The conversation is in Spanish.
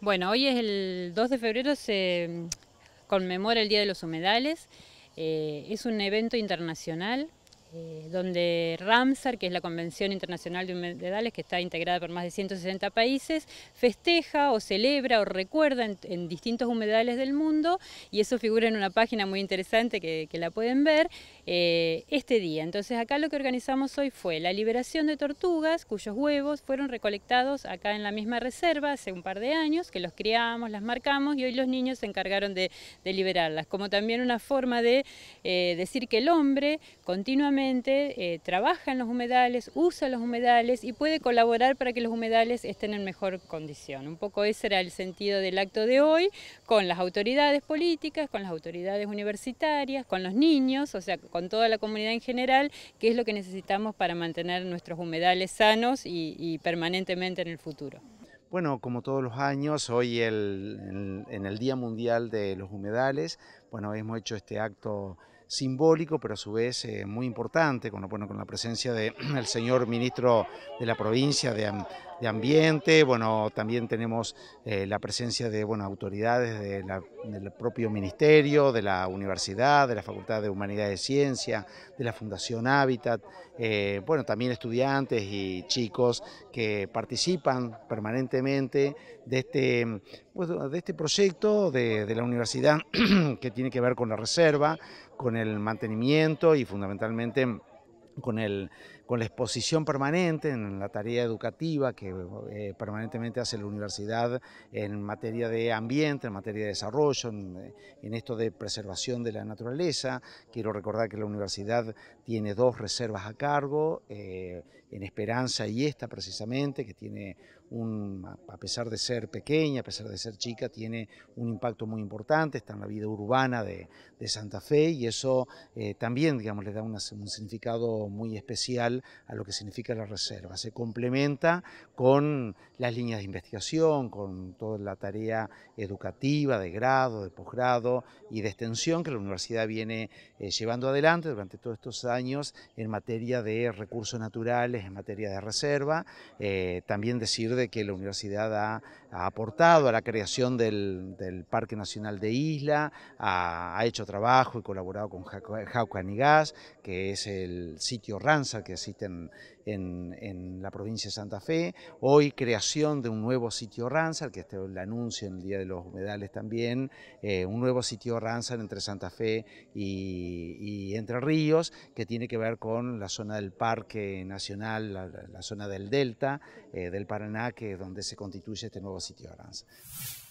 Bueno, hoy es el 2 de febrero, se mm, conmemora el Día de los Humedales. Eh, es un evento internacional eh, donde Ramsar, que es la Convención Internacional de Humedales, que está integrada por más de 160 países, festeja o celebra o recuerda en, distintos humedales del mundo, y eso figura en una página muy interesante que, la pueden ver, eh, este día. Entonces acá lo que organizamos hoy fue la liberación de tortugas, cuyos huevos fueron recolectados acá en la misma reserva hace un par de años, que los criamos, las marcamos, y hoy los niños se encargaron de, liberarlas, como también una forma de eh, decir que el hombre continuamente eh, trabaja en los humedales, usa los humedales y puede colaborar para que los humedales estén en mejor condición. Un poco ese era el sentido del acto de hoy, con las autoridades políticas, con las autoridades universitarias, con los niños, o sea, con toda la comunidad en general, que es lo que necesitamos para mantener nuestros humedales sanos y, permanentemente en el futuro. Bueno, como todos los años, hoy en el Día Mundial de los Humedales, bueno, hemos hecho este acto simbólico, pero a su vez eh, muy importante, con, bueno, con la presencia del el señor ministro de la provincia de, de ambiente, bueno, también tenemos eh, la presencia de bueno, autoridades del propio ministerio, de la universidad, de la Facultad de Humanidades y Ciencia, de la Fundación Hábitat, eh, bueno, también estudiantes y chicos que participan permanentemente de este, pues, de este proyecto de la universidad que tiene que ver con la reserva, con el mantenimiento y fundamentalmente con, el, con la exposición permanente en la tarea educativa que eh, permanentemente hace la universidad en materia de ambiente, en materia de desarrollo, eh, en, esto de preservación de la naturaleza. Quiero recordar que la universidad tiene dos reservas a cargo. Eh, en Esperanza y esta precisamente, que tiene un, a pesar de ser pequeña, a pesar de ser chica, tiene un impacto muy importante, está en la vida urbana de, Santa Fe y eso eh, también, digamos, le da un significado muy especial a lo que significa la reserva. Se complementa con las líneas de investigación, con toda la tarea educativa de grado, de posgrado y de extensión que la universidad viene eh, llevando adelante durante todos estos años en materia de recursos naturales en materia de reserva. Eh, también decir de que la universidad ha, aportado a la creación del, Parque Nacional de Isla, ha, hecho trabajo y colaborado con Jauca y que es el sitio Ranza que existe en, la provincia de Santa Fe. Hoy creación de un nuevo sitio ranza que este lo anuncio en el Día de los Humedales también, eh, un nuevo sitio Ranza entre Santa Fe y Entre Ríos, que tiene que ver con la zona del Parque Nacional la, zona del Delta eh, del Paraná, que es donde se constituye este nuevo sitio de